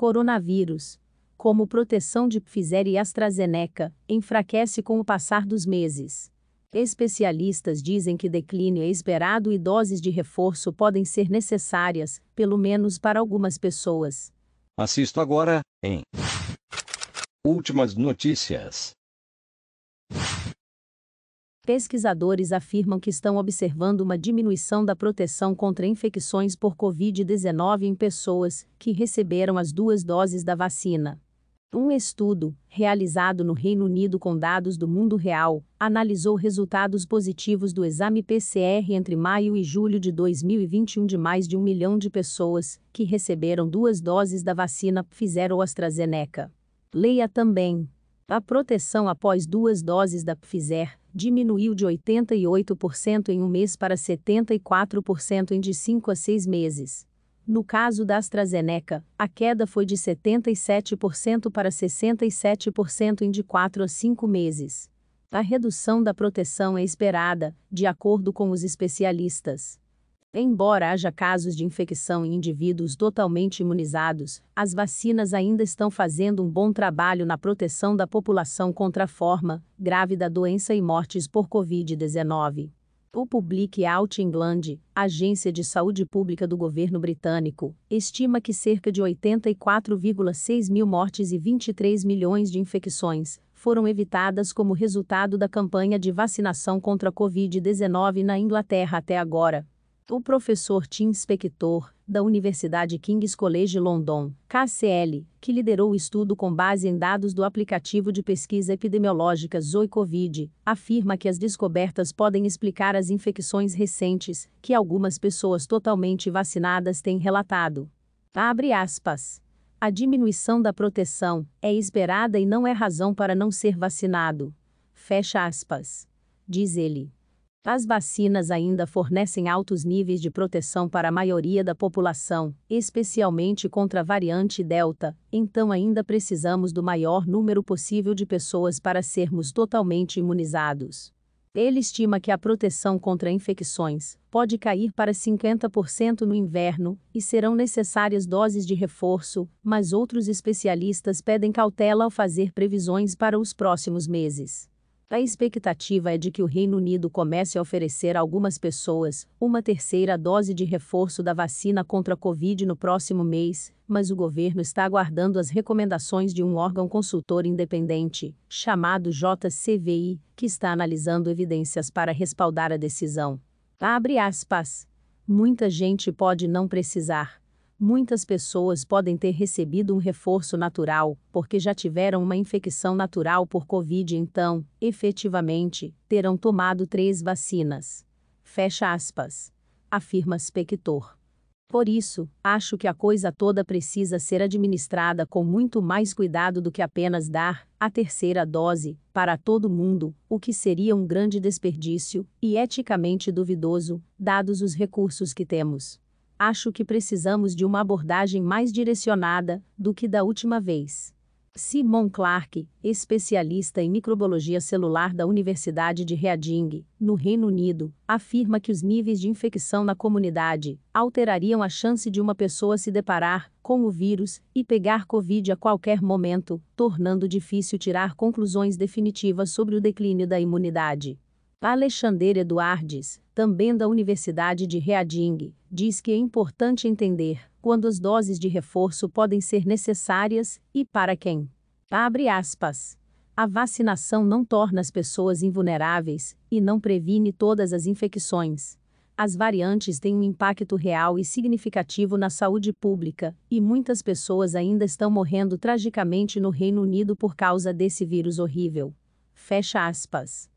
coronavírus, como proteção de Pfizer e AstraZeneca, enfraquece com o passar dos meses. Especialistas dizem que declínio é esperado e doses de reforço podem ser necessárias, pelo menos para algumas pessoas. Assisto agora em Últimas notícias pesquisadores afirmam que estão observando uma diminuição da proteção contra infecções por Covid-19 em pessoas que receberam as duas doses da vacina. Um estudo, realizado no Reino Unido com dados do mundo real, analisou resultados positivos do exame PCR entre maio e julho de 2021 de mais de um milhão de pessoas que receberam duas doses da vacina Pfizer ou AstraZeneca. Leia também. A proteção após duas doses da Pfizer diminuiu de 88% em um mês para 74% em de 5 a 6 meses. No caso da AstraZeneca, a queda foi de 77% para 67% em de 4 a 5 meses. A redução da proteção é esperada, de acordo com os especialistas. Embora haja casos de infecção em indivíduos totalmente imunizados, as vacinas ainda estão fazendo um bom trabalho na proteção da população contra a forma grave da doença e mortes por Covid-19. O Public Health England, agência de saúde pública do governo britânico, estima que cerca de 84,6 mil mortes e 23 milhões de infecções foram evitadas como resultado da campanha de vacinação contra a Covid-19 na Inglaterra até agora, o professor Tim Spector, da Universidade King's College London, KCL, que liderou o estudo com base em dados do aplicativo de pesquisa epidemiológica Zoicovid, afirma que as descobertas podem explicar as infecções recentes que algumas pessoas totalmente vacinadas têm relatado. Abre aspas. A diminuição da proteção é esperada e não é razão para não ser vacinado. Fecha aspas. Diz ele. As vacinas ainda fornecem altos níveis de proteção para a maioria da população, especialmente contra a variante Delta, então ainda precisamos do maior número possível de pessoas para sermos totalmente imunizados. Ele estima que a proteção contra infecções pode cair para 50% no inverno e serão necessárias doses de reforço, mas outros especialistas pedem cautela ao fazer previsões para os próximos meses. A expectativa é de que o Reino Unido comece a oferecer a algumas pessoas uma terceira dose de reforço da vacina contra a Covid no próximo mês, mas o governo está aguardando as recomendações de um órgão consultor independente, chamado JCVI, que está analisando evidências para respaldar a decisão. Abre aspas. Muita gente pode não precisar Muitas pessoas podem ter recebido um reforço natural, porque já tiveram uma infecção natural por Covid, então, efetivamente, terão tomado três vacinas. Fecha aspas. Afirma Spector. Por isso, acho que a coisa toda precisa ser administrada com muito mais cuidado do que apenas dar a terceira dose para todo mundo, o que seria um grande desperdício e eticamente duvidoso, dados os recursos que temos acho que precisamos de uma abordagem mais direcionada do que da última vez. Simon Clark, especialista em microbiologia celular da Universidade de Reading, no Reino Unido, afirma que os níveis de infecção na comunidade alterariam a chance de uma pessoa se deparar com o vírus e pegar Covid a qualquer momento, tornando difícil tirar conclusões definitivas sobre o declínio da imunidade. Alexander Eduardes, também da Universidade de Reading, diz que é importante entender quando as doses de reforço podem ser necessárias e para quem. Abre aspas. A vacinação não torna as pessoas invulneráveis e não previne todas as infecções. As variantes têm um impacto real e significativo na saúde pública, e muitas pessoas ainda estão morrendo tragicamente no Reino Unido por causa desse vírus horrível. Fecha aspas.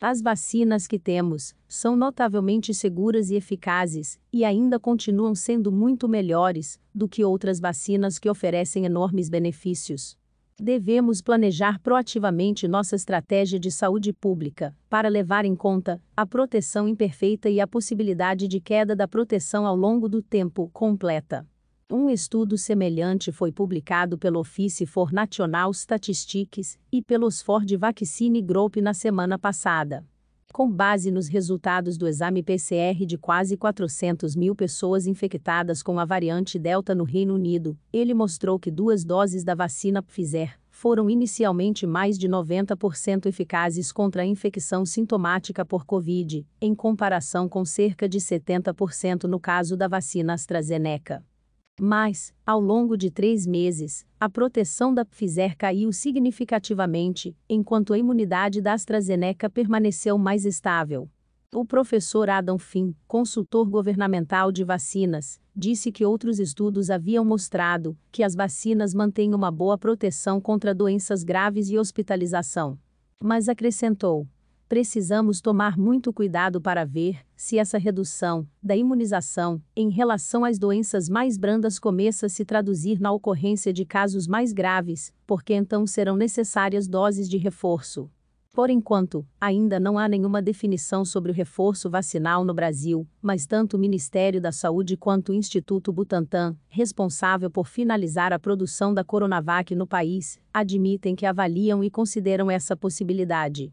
As vacinas que temos são notavelmente seguras e eficazes, e ainda continuam sendo muito melhores do que outras vacinas que oferecem enormes benefícios. Devemos planejar proativamente nossa estratégia de saúde pública, para levar em conta a proteção imperfeita e a possibilidade de queda da proteção ao longo do tempo completa. Um estudo semelhante foi publicado pelo Office for National Statistics e pelo Ford Vaccine Group na semana passada. Com base nos resultados do exame PCR de quase 400 mil pessoas infectadas com a variante Delta no Reino Unido, ele mostrou que duas doses da vacina Pfizer foram inicialmente mais de 90% eficazes contra a infecção sintomática por Covid, em comparação com cerca de 70% no caso da vacina AstraZeneca. Mas, ao longo de três meses, a proteção da Pfizer caiu significativamente, enquanto a imunidade da AstraZeneca permaneceu mais estável. O professor Adam Finn, consultor governamental de vacinas, disse que outros estudos haviam mostrado que as vacinas mantêm uma boa proteção contra doenças graves e hospitalização. Mas acrescentou: precisamos tomar muito cuidado para ver se essa redução da imunização em relação às doenças mais brandas começa a se traduzir na ocorrência de casos mais graves, porque então serão necessárias doses de reforço. Por enquanto, ainda não há nenhuma definição sobre o reforço vacinal no Brasil, mas tanto o Ministério da Saúde quanto o Instituto Butantan, responsável por finalizar a produção da Coronavac no país, admitem que avaliam e consideram essa possibilidade.